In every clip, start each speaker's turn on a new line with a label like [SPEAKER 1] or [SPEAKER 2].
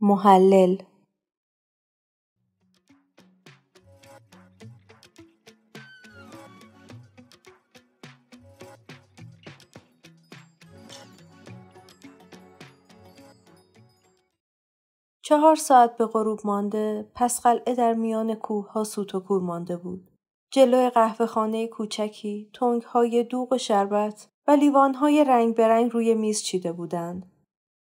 [SPEAKER 1] محلل چهار ساعت به غروب مانده پس قلعه در میان کوه ها سوت و کور مانده بود. جلوی قهوه خانه کوچکی تنگ های دوغ و شربت و لیوان های رنگ برنگ روی میز چیده بودند.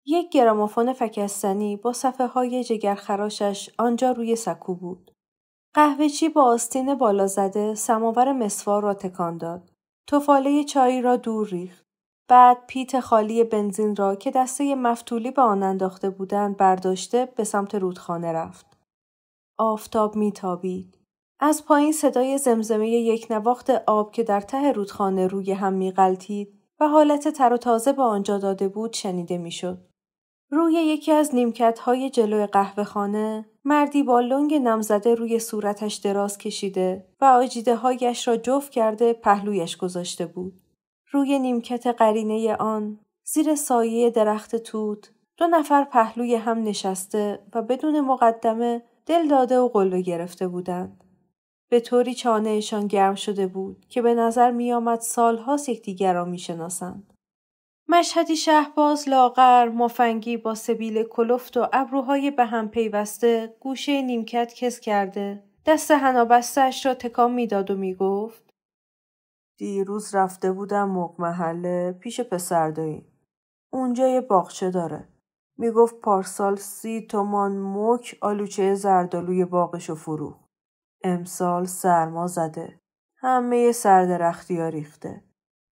[SPEAKER 1] یک گرامافون فکستنی با صفحه های جگرخراشش آنجا روی سکو بود. قهوهچی با آستین بالا زده سماور مسوار را تکان داد. تفاله چایی را دور ریخت. بعد پیت خالی بنزین را که دسته مفتولی به آن انداخته بودند برداشته به سمت رودخانه رفت. آفتاب میتابید. از پایین صدای زمزمه یک نواخت آب که در ته رودخانه روی هم میقلتید و حالت تر و تازه به آنجا داده بود شنیده میشد. روی یکی از نیمکت های جلوی قهوه خانه مردی با لنگ نمزده روی صورتش دراز کشیده و آجیده هایش را جفت کرده پهلویش گذاشته بود. روی نیمکت قرینه آن زیر سایه درخت توت دو نفر پهلوی هم نشسته و بدون مقدمه دل داده و قلوه گرفته بودند. به طوری چانهشان گرم شده بود که به نظر میآمد سالهاست یکدیگر را میشناسند. مشهدی شهباز لاغر مفنگی با سبیل کلفت و ابروهای به هم پیوسته گوشه نیمکت کس کرده دست هنابستش را تکان میداد و میگفت دیروز رفته بودم مق محله پیش پسردایی اونجا یه باغچه داره میگفت پارسال سی تومان مک آلوچه زردالوی و فروخت امسال سرما زده همه سردرختی ها ریخته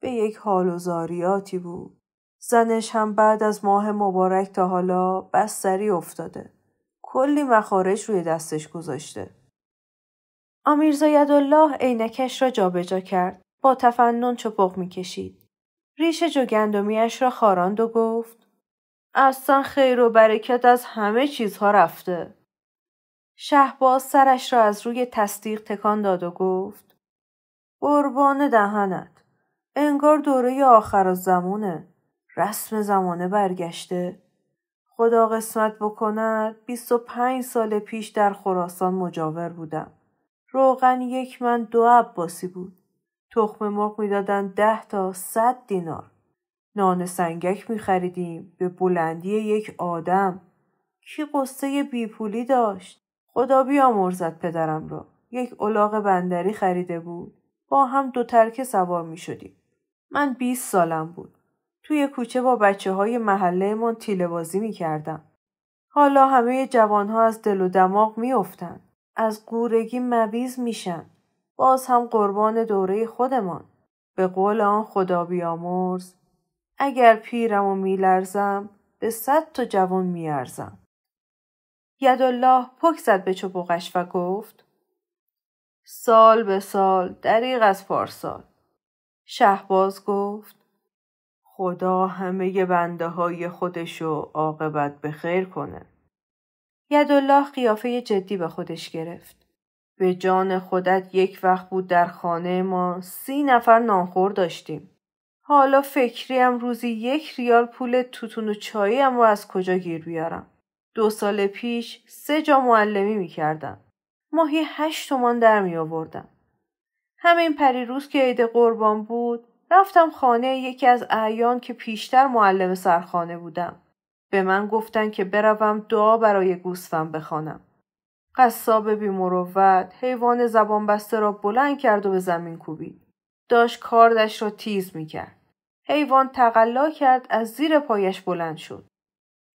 [SPEAKER 1] به یک حال و زاریاتی بود زنش هم بعد از ماه مبارک تا حالا بستری افتاده. کلی مخارج روی دستش گذاشته. امیرزا یدالله عینکش را جابجا کرد. با تفنن چپق میکشید. ریش جوگندمیاش را خاراند و گفت اصلا خیر و برکت از همه چیزها رفته. شهباز سرش را از روی تصدیق تکان داد و گفت قربان دهنت انگار دوره آخر زمونه رسم زمانه برگشته خدا قسمت بکند 25 سال پیش در خراسان مجاور بودم روغن یک من دو عباسی بود تخم مرغ میدادند ده تا صد دینار نان سنگک خریدیم به بلندی یک آدم کی قصه بیپولی داشت خدا بیامرزد پدرم را یک الاغ بندری خریده بود با هم دو ترکه سوار می شدیم. من 20 سالم بود. توی کوچه با بچه های محله من تیله می کردم. حالا همه جوان ها از دل و دماغ می از گورگی مبیز میشن. باز هم قربان دوره خودمان. به قول آن خدا بیامرز اگر پیرم و میلرزم به صد تا جوان میارزم. یدالله پک زد به چپقش و گفت سال به سال دریغ از پارسال. شهباز گفت خدا همه بنده های خودشو عاقبت به خیر کنه. یدالله قیافه جدی به خودش گرفت. به جان خودت یک وقت بود در خانه ما سی نفر نانخور داشتیم. حالا فکریم روزی یک ریال پول توتون و چاییم رو از کجا گیر بیارم. دو سال پیش سه جا معلمی می کردم. ماهی هشت تومان در می آوردم. همین پری روز که عید قربان بود رفتم خانه یکی از اعیان که پیشتر معلم سرخانه بودم. به من گفتن که بروم دعا برای گوسفند بخوانم. قصاب بیمروت حیوان زبان بسته را بلند کرد و به زمین کوبید. داشت کاردش را تیز میکرد. حیوان تقلا کرد از زیر پایش بلند شد.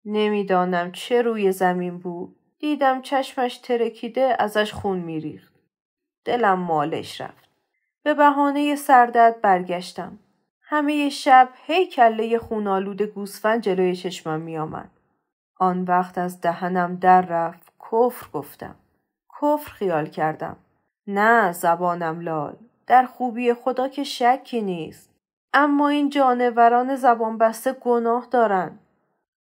[SPEAKER 1] نمیدانم چه روی زمین بود. دیدم چشمش ترکیده ازش خون میریخت. دلم مالش رفت. به بهانه سردرد برگشتم. همه شب هی کله خونالود گوسفند جلوی چشمم میآمد. آن وقت از دهنم در رفت کفر گفتم. کفر خیال کردم. نه زبانم لال. در خوبی خدا که شکی نیست. اما این جانوران زبان بسته گناه دارند.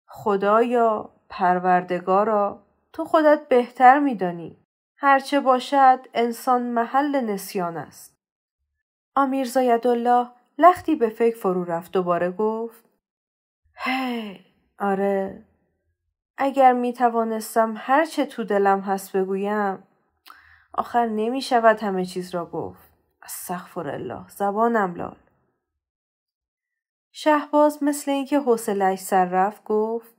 [SPEAKER 1] خدایا پروردگارا تو خودت بهتر میدانی هرچه باشد انسان محل نسیان است آمیر زایدالله لختی به فکر فرو رفت دوباره گفت هی آره اگر می توانستم هر چه تو دلم هست بگویم آخر نمی شود همه چیز را گفت سخفر الله زبانم لال شهباز مثل اینکه حوصلش سر رفت گفت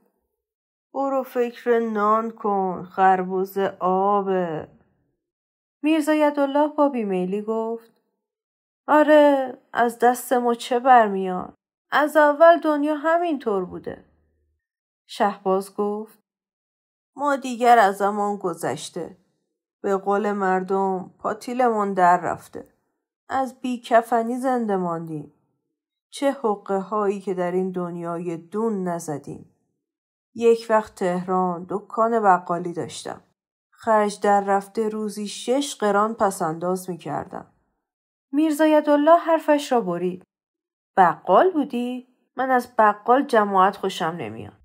[SPEAKER 1] برو فکر نان کن خربوز آبه میرزا یدالله با بیمیلی گفت آره از دست ما چه برمیاد از اول دنیا همینطور بوده شهباز گفت ما دیگر از زمان گذشته به قول مردم پاتیلمون در رفته از کفنی زنده ماندیم چه حقه هایی که در این دنیای دون نزدیم یک وقت تهران دکان بقالی داشتم خرج در رفته روزی شش قران پسنداز می کردم. میرزا یدالله حرفش را برید. بقال بودی؟ من از بقال جماعت خوشم نمیاد.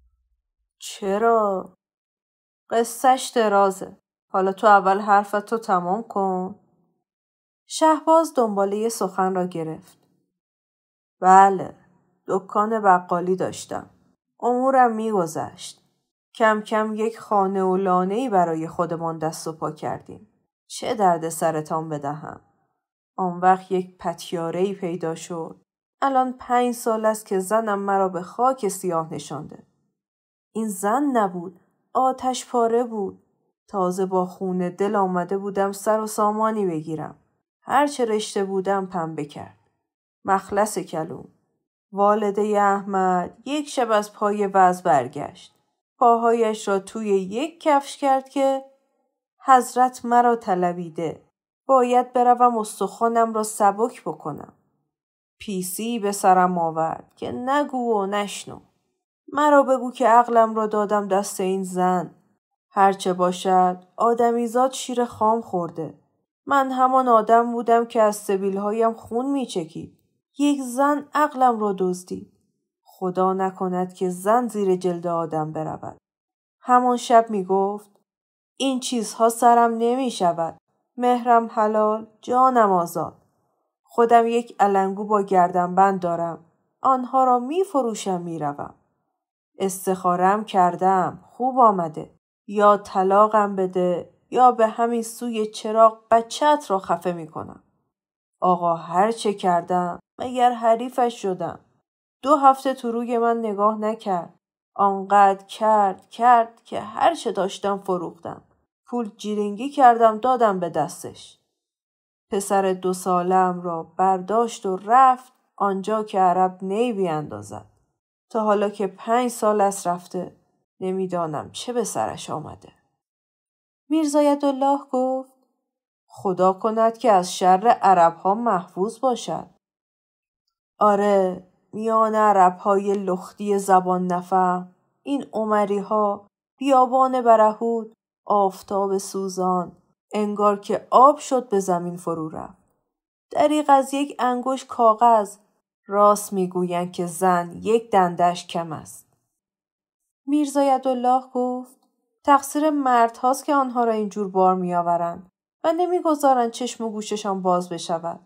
[SPEAKER 1] چرا؟ قصهش درازه. حالا تو اول حرفت تو تمام کن. شهباز دنباله سخن را گرفت. بله. دکان بقالی داشتم. امورم میگذشت. کم کم یک خانه و لانه برای خودمان دست و پا کردیم. چه درد سرتان بدهم؟ آن وقت یک پتیارهی پیدا شد. الان پنج سال است که زنم مرا به خاک سیاه نشانده. این زن نبود. آتش پاره بود. تازه با خونه دل آمده بودم سر و سامانی بگیرم. هرچه رشته بودم پنبه کرد. مخلص کلوم. والده احمد یک شب از پای وز برگشت. پاهایش را توی یک کفش کرد که حضرت مرا طلبیده. باید بروم استخوانم را سبک بکنم. پیسی به سرم آورد که نگو و نشنو. مرا بگو که عقلم را دادم دست این زن. هرچه باشد آدمیزاد شیر خام خورده. من همان آدم بودم که از سبیلهایم خون میچکید. یک زن عقلم را دزدید. خدا نکند که زن زیر جلد آدم برود. همان شب می گفت این چیزها سرم نمی شود. مهرم حلال جانم آزاد خودم یک علنگو با گردم بند دارم آنها را می فروشم می روم. استخارم کردم خوب آمده یا طلاقم بده یا به همین سوی چراغ بچت را خفه می کنم. آقا هر چه کردم مگر حریفش شدم. دو هفته تو روی من نگاه نکرد. آنقدر کرد کرد که هر چه داشتم فروختم. پول جیرنگی کردم دادم به دستش. پسر دو سالم را برداشت و رفت آنجا که عرب نی بیاندازد. تا حالا که پنج سال است رفته نمیدانم چه به سرش آمده. میرزایت الله گفت خدا کند که از شر عرب ها محفوظ باشد. آره میان عرب های لختی زبان نفهم این عمری ها بیابان برهود آفتاب سوزان انگار که آب شد به زمین فرو رفت دریق از یک انگوش کاغذ راست میگویند که زن یک دندش کم است میرزا یدالله گفت تقصیر مردهاست که آنها را اینجور بار میآورند و نمیگذارند چشم و گوششان باز بشود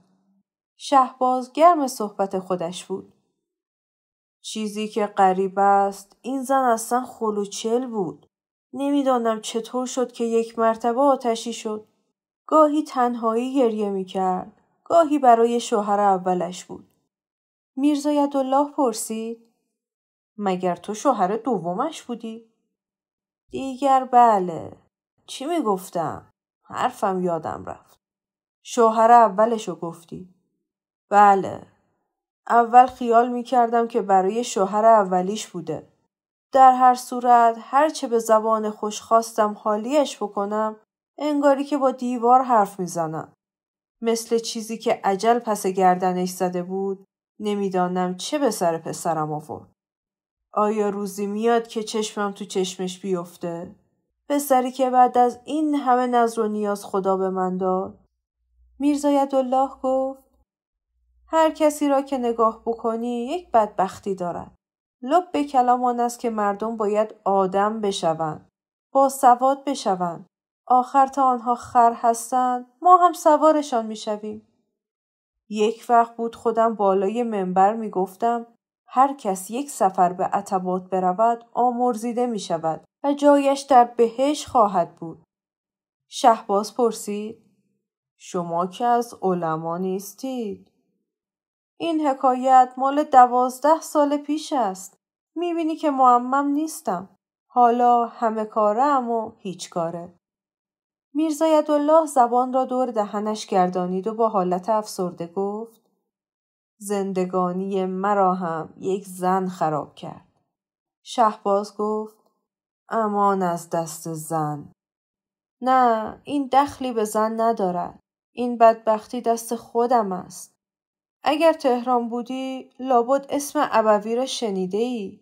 [SPEAKER 1] شهباز گرم صحبت خودش بود چیزی که غریب است این زن اصلا خلوچل بود نمیدانم چطور شد که یک مرتبه آتشی شد. گاهی تنهایی گریه می کرد. گاهی برای شوهر اولش بود. میرزا یدالله پرسید مگر تو شوهر دومش بودی؟ دیگر بله. چی می گفتم؟ حرفم یادم رفت. شوهر اولشو گفتی؟ بله. اول خیال میکردم که برای شوهر اولیش بوده. در هر صورت هرچه به زبان خوشخواستم حالیش بکنم انگاری که با دیوار حرف میزنم. مثل چیزی که عجل پس گردنش زده بود نمیدانم چه به سر پسرم آورد. آیا روزی میاد که چشمم تو چشمش بیفته؟ پسری که بعد از این همه نظر و نیاز خدا به من داد. میرزا الله گفت هر کسی را که نگاه بکنی یک بدبختی دارد. لب به کلام آن است که مردم باید آدم بشوند با سواد بشوند آخر تا آنها خر هستند ما هم سوارشان میشویم یک وقت بود خودم بالای منبر میگفتم هر کس یک سفر به عطبات برود آمرزیده می شود و جایش در بهش خواهد بود. شهباز پرسید شما که از علما نیستید؟ این حکایت مال دوازده سال پیش است. میبینی که معمم نیستم. حالا همه کارم و هیچ کاره. میرزا یدالله زبان را دور دهنش گردانید و با حالت افسرده گفت زندگانی مرا هم یک زن خراب کرد. شهباز گفت امان از دست زن. نه این دخلی به زن ندارد. این بدبختی دست خودم است. اگر تهران بودی لابد اسم ابوی را شنیده ای.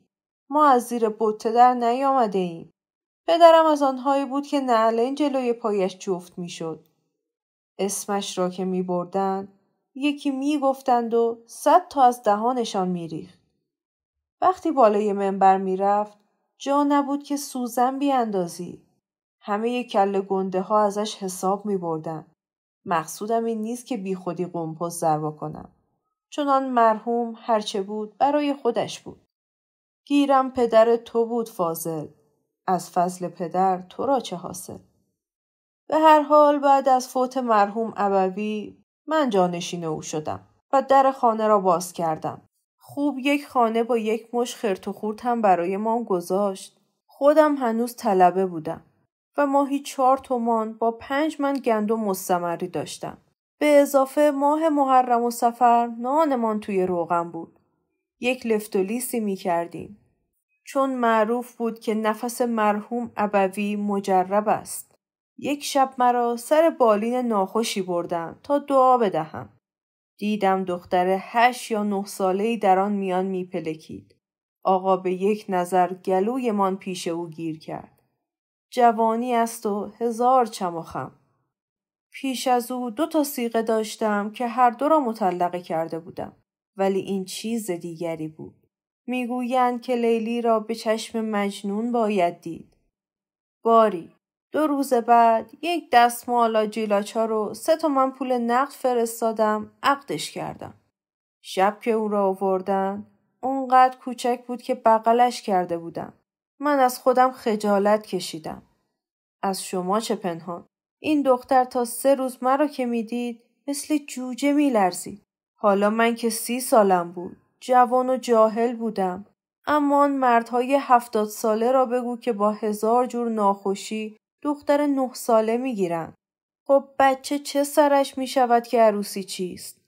[SPEAKER 1] ما از زیر بوته در نیامده ایم. پدرم از آنهایی بود که نعلین جلوی پایش جفت میشد. اسمش را که می بردن یکی می گفتند و صد تا از دهانشان می وقتی بالای منبر می رفت جا نبود که سوزن بیاندازی. همه کل گنده ها ازش حساب می بردن. مقصودم این نیست که بی خودی در ضربه کنم. چنان مرحوم هرچه بود برای خودش بود. گیرم پدر تو بود فاضل. از فضل پدر تو را چه حاصل؟ به هر حال بعد از فوت مرحوم ابوی من جانشین او شدم و در خانه را باز کردم. خوب یک خانه با یک مش خرت و خورت هم برای ما گذاشت. خودم هنوز طلبه بودم و ماهی چهار تومان با پنج من گندم مستمری داشتم. به اضافه ماه محرم و سفر نانمان توی روغم بود. یک لیسی می کردیم. چون معروف بود که نفس مرحوم ابوی مجرب است. یک شب مرا سر بالین ناخوشی بردن تا دعا بدهم. دیدم دختر هشت یا نه ساله‌ای در آن میان میپلکید. آقا به یک نظر گلویمان پیش او گیر کرد. جوانی است و هزار خم. پیش از او دو تا سیغه داشتم که هر دو را مطلقه کرده بودم ولی این چیز دیگری بود میگویند که لیلی را به چشم مجنون باید دید باری دو روز بعد یک دستمال جیلاچا رو سه من پول نقد فرستادم عقدش کردم شب که او را آوردن اونقدر کوچک بود که بغلش کرده بودم من از خودم خجالت کشیدم از شما چه پنهان این دختر تا سه روز مرا که میدید مثل جوجه میلرزید حالا من که سی سالم بود جوان و جاهل بودم اما آن مردهای هفتاد ساله را بگو که با هزار جور ناخوشی دختر نه ساله میگیرند خب بچه چه سرش می شود که عروسی چیست؟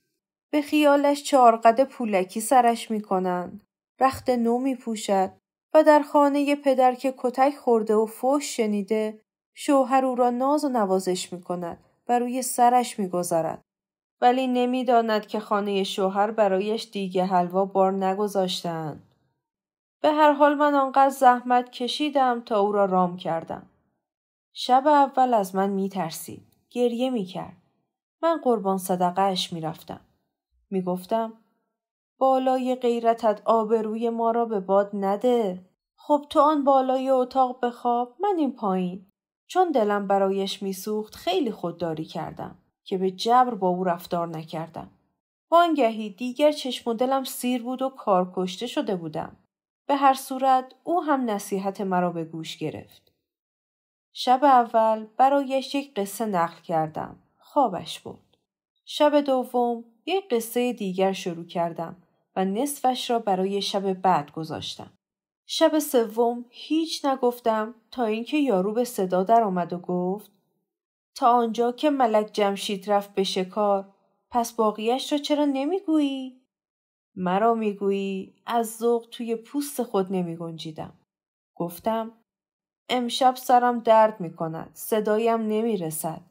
[SPEAKER 1] به خیالش چارقد پولکی سرش می کنند. رخت نو می پوشد و در خانه پدر که کتک خورده و فوش شنیده شوهر او را ناز و نوازش می کند و روی سرش می گذارد. ولی نمیداند که خانه شوهر برایش دیگه حلوا بار نگذاشتند. به هر حال من آنقدر زحمت کشیدم تا او را رام کردم. شب اول از من می ترسید. گریه می کرد. من قربان صدقهش می رفتم. می گفتم بالای غیرتت آبروی ما را به باد نده. خب تو آن بالای اتاق بخواب من این پایین. چون دلم برایش میسوخت خیلی خودداری کردم که به جبر با او رفتار نکردم. وانگهی دیگر چشم و دلم سیر بود و کار کشته شده بودم. به هر صورت او هم نصیحت مرا به گوش گرفت. شب اول برایش یک قصه نقل کردم. خوابش بود. شب دوم یک قصه دیگر شروع کردم و نصفش را برای شب بعد گذاشتم. شب سوم هیچ نگفتم تا اینکه یارو به صدا در آمد و گفت تا آنجا که ملک جمشید رفت به شکار پس باقیش را چرا نمیگویی؟ مرا میگویی از ذوق توی پوست خود نمی گفتم امشب سرم درد می کند صدایم نمیرسد.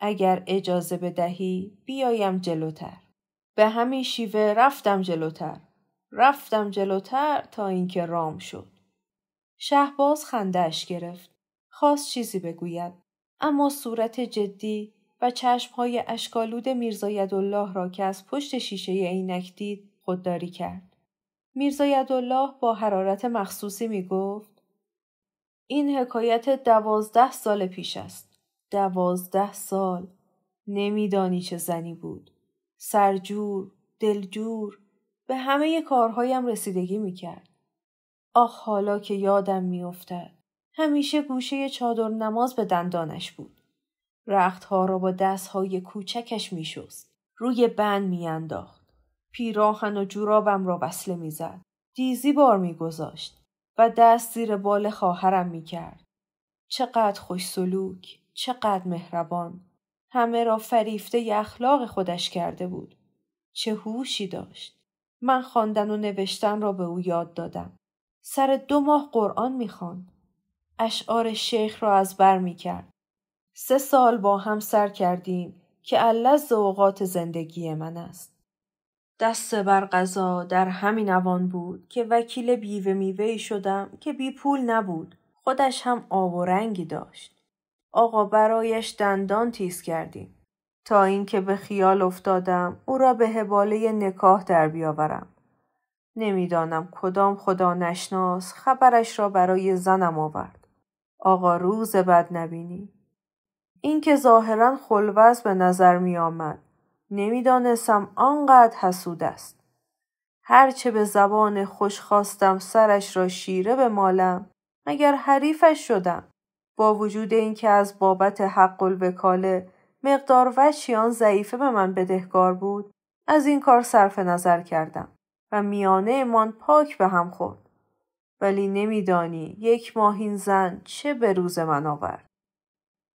[SPEAKER 1] اگر اجازه بدهی بیایم جلوتر. به همین شیوه رفتم جلوتر رفتم جلوتر تا اینکه رام شد. شهباز خندهش گرفت. خواست چیزی بگوید. اما صورت جدی و چشمهای اشکالود میرزا یدالله را که از پشت شیشه عینک دید خودداری کرد. میرزا یدالله با حرارت مخصوصی می گفت این حکایت دوازده سال پیش است. دوازده سال. نمیدانی چه زنی بود. سرجور، دلجور، به همه کارهایم رسیدگی میکرد. آخ حالا که یادم میافتد همیشه گوشه چادر نماز به دندانش بود. رختها را با دستهای کوچکش میشست. روی بند انداخت. پیراهن و جورابم را وصله میزد. دیزی بار میگذاشت و دست زیر بال خواهرم کرد. چقدر خوش سلوک، چقدر مهربان. همه را فریفته اخلاق خودش کرده بود. چه هوشی داشت. من خواندن و نوشتن را به او یاد دادم. سر دو ماه قرآن میخواند. اشعار شیخ را از بر میکرد. سه سال با هم سر کردیم که علز اوقات زندگی من است. دست بر قضا در همین اوان بود که وکیل بیوه میوهی شدم که بی پول نبود. خودش هم آب و رنگی داشت. آقا برایش دندان تیز کردیم. تا اینکه به خیال افتادم او را به حباله نکاح در بیاورم نمیدانم کدام خدا نشناس خبرش را برای زنم آورد آقا روز بد نبینی اینکه ظاهرا خلوز به نظر می آمد نمیدانستم آنقدر حسود است هرچه به زبان خوش خواستم سرش را شیره به مالم اگر حریفش شدم با وجود اینکه از بابت حق الوکاله مقدار وچی آن ضعیفه به من بدهکار بود از این کار صرف نظر کردم و میانه من پاک به هم خورد ولی نمیدانی یک ماه زن چه به روز من آورد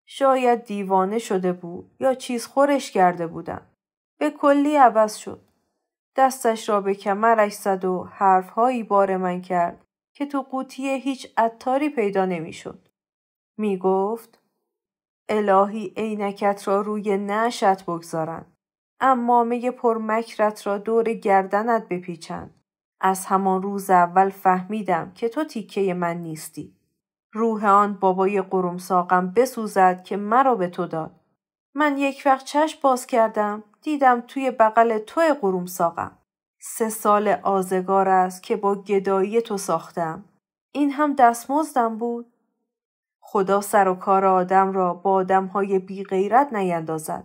[SPEAKER 1] شاید دیوانه شده بود یا چیز خورش کرده بودم به کلی عوض شد دستش را به کمرش زد و حرفهایی بار من کرد که تو قوطی هیچ عطاری پیدا نمیشد می گفت الهی عینکت را روی نشت بگذارند امامه پرمکرت را دور گردنت بپیچند از همان روز اول فهمیدم که تو تیکه من نیستی روح آن بابای قرمساقم بسوزد که مرا به تو داد من یک وقت چشم باز کردم دیدم توی بغل تو قرمساقم سه سال آزگار است که با گدایی تو ساختم این هم دستمزدم بود خدا سر و کار آدم را با های بی غیرت نیندازد.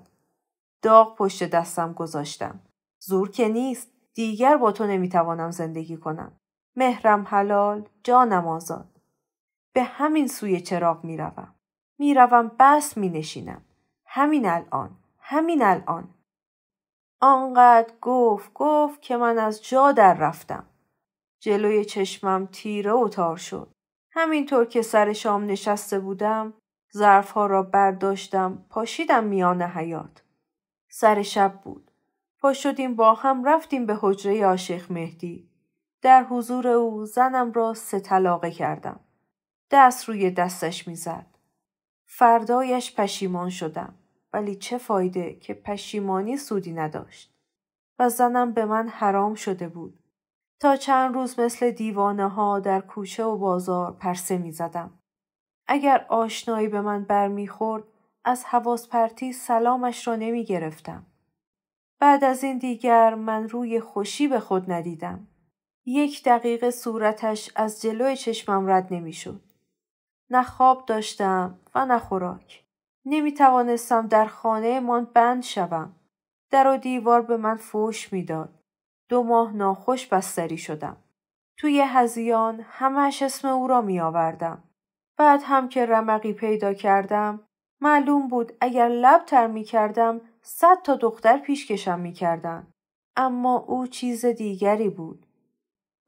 [SPEAKER 1] داغ پشت دستم گذاشتم. زور که نیست. دیگر با تو نمیتوانم زندگی کنم. مهرم حلال، جانم آزاد. به همین سوی چراغ میروم. میروم بس مینشینم. همین الان، همین الان. آنقدر گفت گفت که من از جا در رفتم. جلوی چشمم تیره و تار شد. همینطور که سر شام نشسته بودم ظرفها را برداشتم پاشیدم میان حیات. سر شب بود. پا شدیم با هم رفتیم به حجره عاشق مهدی. در حضور او زنم را سه کردم. دست روی دستش میزد. فردایش پشیمان شدم. ولی چه فایده که پشیمانی سودی نداشت. و زنم به من حرام شده بود. تا چند روز مثل دیوانه ها در کوچه و بازار پرسه می زدم. اگر آشنایی به من برمیخورد از حواس پرتی سلامش را نمی گرفتم. بعد از این دیگر من روی خوشی به خود ندیدم. یک دقیقه صورتش از جلوی چشمم رد نمیشد. نه خواب داشتم و نه خوراک. نمی توانستم در خانه من بند شوم. در و دیوار به من فوش میداد. دو ماه ناخوش بستری شدم. توی هزیان همش اسم او را می آوردم. بعد هم که رمقی پیدا کردم معلوم بود اگر لب تر می کردم صد تا دختر پیشکشم می کردن. اما او چیز دیگری بود.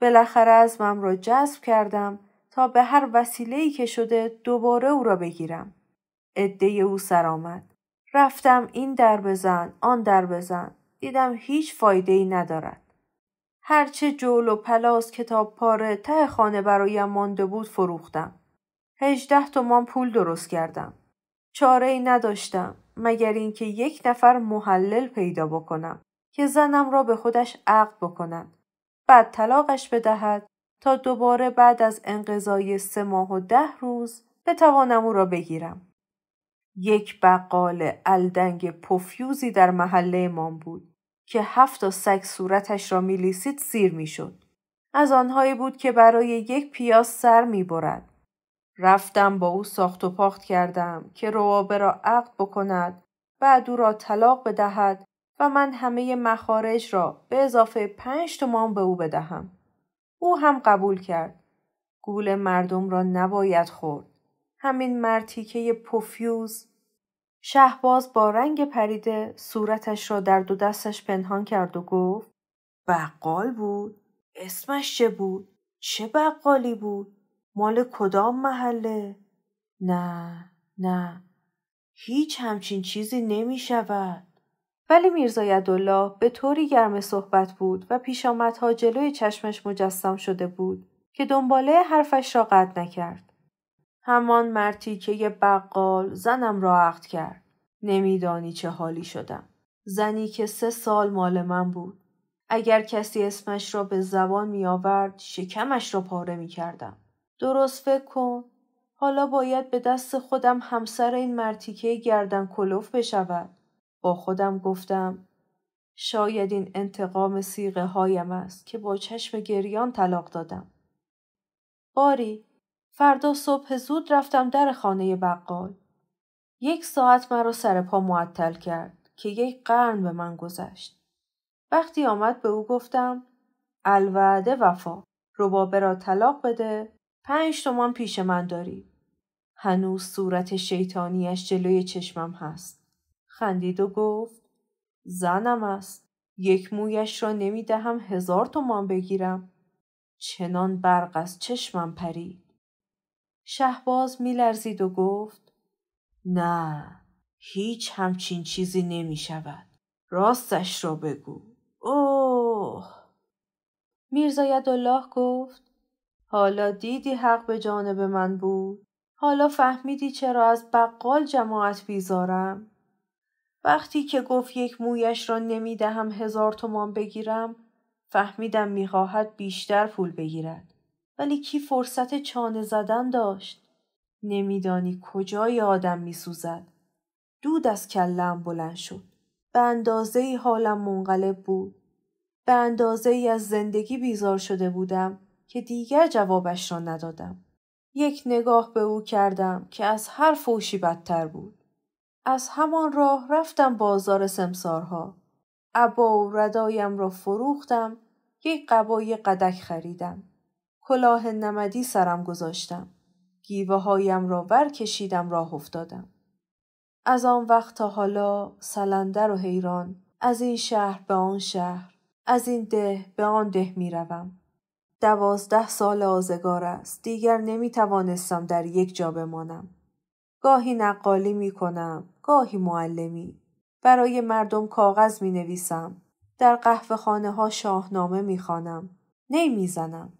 [SPEAKER 1] بالاخره ازمم را جذب کردم تا به هر وسیله‌ای که شده دوباره او را بگیرم. عده او سرآمد. رفتم این در بزن آن در بزن. دیدم هیچ فایده ای ندارد. هرچه جول و پلاس کتاب پاره ته خانه برایم مانده بود فروختم. هجده تومان پول درست کردم. چاره ای نداشتم مگر اینکه یک نفر محلل پیدا بکنم که زنم را به خودش عقد بکند. بعد طلاقش بدهد تا دوباره بعد از انقضای سه ماه و ده روز بتوانم او را بگیرم. یک بقال الدنگ پفیوزی در محله ما بود. که هفت تا سگ صورتش را میلیسید سیر میشد از آنهایی بود که برای یک پیاز سر برد رفتم با او ساخت و پاخت کردم که روابه را عقد بکند بعد او را طلاق بدهد و من همه مخارج را به اضافه پنج تومان به او بدهم او هم قبول کرد گول مردم را نباید خورد همین مرتیکه پوفیوز شهباز با رنگ پریده صورتش را در دو دستش پنهان کرد و گفت بقال بود؟ اسمش چه بود؟ چه بقالی بود؟ مال کدام محله؟ نه نه هیچ همچین چیزی نمی شود. ولی میرزا یدالله به طوری گرم صحبت بود و پیشامدها جلوی چشمش مجسم شده بود که دنباله حرفش را قطع نکرد. همان مرتیکه بقال زنم را عقد کرد نمیدانی چه حالی شدم زنی که سه سال مال من بود اگر کسی اسمش را به زبان می آورد شکمش را پاره می کردم. درست فکر کن حالا باید به دست خودم همسر این مرتیکه گردن کلوف بشود. با خودم گفتم شاید این انتقام سیغه هایم است که با چشم گریان طلاق دادم. باری فردا صبح زود رفتم در خانه بقال. یک ساعت مرا سر پا معطل کرد که یک قرن به من گذشت. وقتی آمد به او گفتم الوعده وفا ربابه را طلاق بده پنج تومان پیش من داری. هنوز صورت شیطانیش جلوی چشمم هست. خندید و گفت زنم است. یک مویش را نمی دهم هزار تومان بگیرم. چنان برق از چشمم پرید. شهباز میلرزید و گفت نه هیچ همچین چیزی نمی شود. راستش را بگو. اوه میرزا یدالله گفت حالا دیدی حق به جانب من بود. حالا فهمیدی چرا از بقال جماعت بیزارم؟ وقتی که گفت یک مویش را نمیدهم هزار تومان بگیرم فهمیدم میخواهد بیشتر پول بگیرد. ولی کی فرصت چانه زدن داشت نمیدانی کجای آدم سوزد؟ دود از کلم بلند شد به اندازه ای حالم منقلب بود به اندازه ای از زندگی بیزار شده بودم که دیگر جوابش را ندادم یک نگاه به او کردم که از هر فوشی بدتر بود از همان راه رفتم بازار سمسارها عبا و ردایم را فروختم یک قبای قدک خریدم کلاه نمدی سرم گذاشتم. گیوه هایم را برکشیدم راه افتادم. از آن وقت تا حالا سلندر و حیران از این شهر به آن شهر از این ده به آن ده میروم. دوازده سال آزگار است دیگر نمی توانستم در یک جا بمانم. گاهی نقالی می کنم، گاهی معلمی. برای مردم کاغذ می نویسم. در قهوه خانه ها شاهنامه می خانم. نی زنم.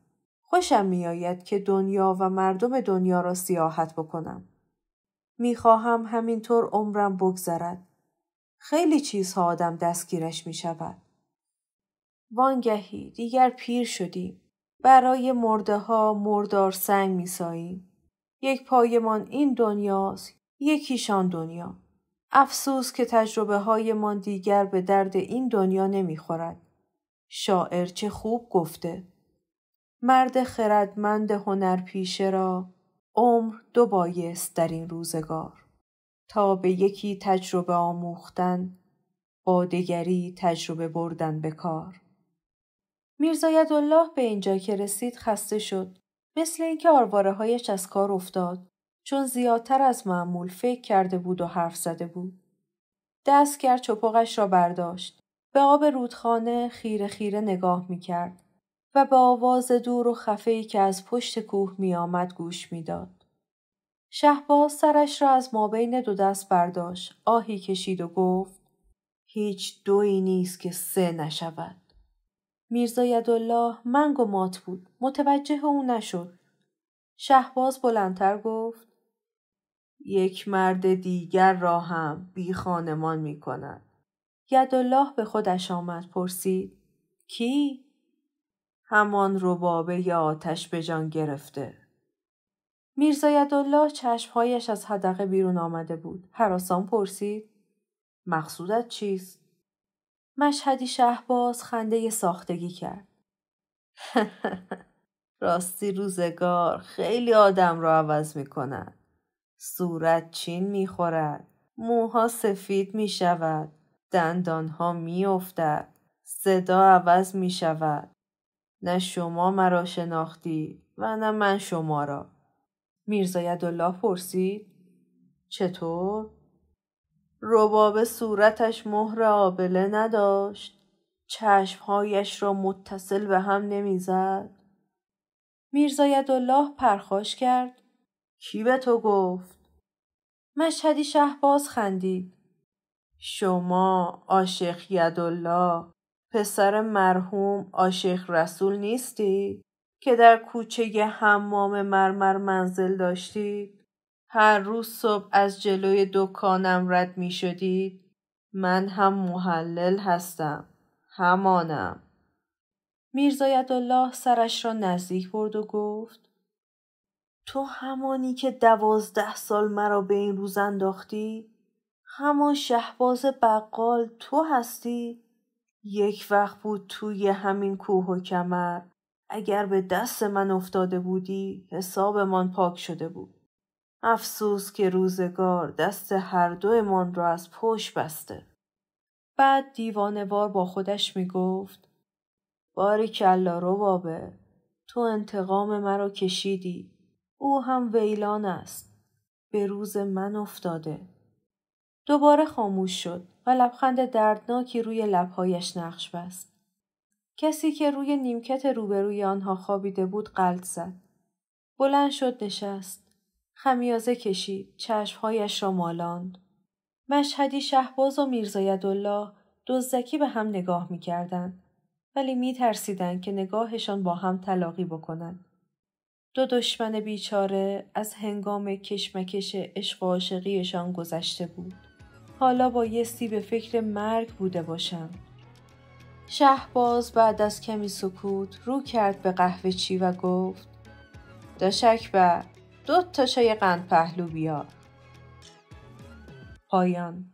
[SPEAKER 1] خوشم میآید که دنیا و مردم دنیا را سیاحت بکنم. میخواهم همینطور عمرم بگذرد. خیلی چیزها آدم دستگیرش می شود. وانگهی دیگر پیر شدیم. برای مرده ها مردار سنگ می ساییم. یک پایمان این دنیاست یکیشان دنیا. افسوس که تجربه های من دیگر به درد این دنیا نمی خورد شاعر چه خوب گفته. مرد خردمند هنرپیشه را عمر دو بایست در این روزگار تا به یکی تجربه آموختن با دیگری تجربه بردن به کار میرزا الله به اینجا که رسید خسته شد مثل اینکه آرواره هایش از کار افتاد چون زیادتر از معمول فکر کرده بود و حرف زده بود دست کرد چپقش را برداشت به آب رودخانه خیره خیره نگاه کرد و به آواز دور و ای که از پشت کوه آمد گوش میداد. شهباز سرش را از مابین دو دست برداشت، آهی کشید و گفت هیچ دوی نیست که سه نشود. میرزا یدالله منگ و مات بود. متوجه او نشد. شهباز بلندتر گفت یک مرد دیگر را هم بی خانمان می کند. یدالله به خودش آمد پرسید کی؟ همان ربابه آتش به جان گرفته میرزا یدالله چشمهایش از حدقه بیرون آمده بود حراسان پرسید مقصودت چیست مشهدی شهباز خنده ساختگی کرد راستی روزگار خیلی آدم را عوض می کند. صورت چین می خورد. موها سفید می شود. دندان می افتد. صدا عوض می شود. نه شما مرا شناختی و نه من شما را میرزا یدالله پرسید چطور رباب صورتش مهر آبله نداشت چشمهایش را متصل به هم نمیزد میرزا یدالله پرخاش کرد کی به تو گفت مشهدی شهباز خندید شما عاشق یدالله پسر مرحوم عاشق رسول نیستی که در کوچه حمام مرمر منزل داشتید هر روز صبح از جلوی دکانم رد می شدید من هم محلل هستم همانم میرزا الله سرش را نزدیک برد و گفت تو همانی که دوازده سال مرا به این روز انداختی همان شهباز بقال تو هستی یک وقت بود توی همین کوه و کمر اگر به دست من افتاده بودی حسابمان پاک شده بود افسوس که روزگار دست هر دومان را از پشت بسته بعد دیوانه وار با خودش می گفت باری کلا بابه، تو انتقام مرا کشیدی او هم ویلان است به روز من افتاده دوباره خاموش شد و لبخند دردناکی روی لبهایش نقش بست. کسی که روی نیمکت روبروی آنها خوابیده بود قلط زد. بلند شد نشست. خمیازه کشید. چشمهایش را مالاند. مشهدی شهباز و الله دزدکی به هم نگاه میکردند ولی ترسیدن که نگاهشان با هم تلاقی بکنند دو دشمن بیچاره از هنگام کشمکش عشق و عاشقیشان گذشته بود حالا بایستی به فکر مرگ بوده باشم. شهباز بعد از کمی سکوت رو کرد به قهوه چی و گفت داشک بر دو تا شای قند پهلو بیار. پایان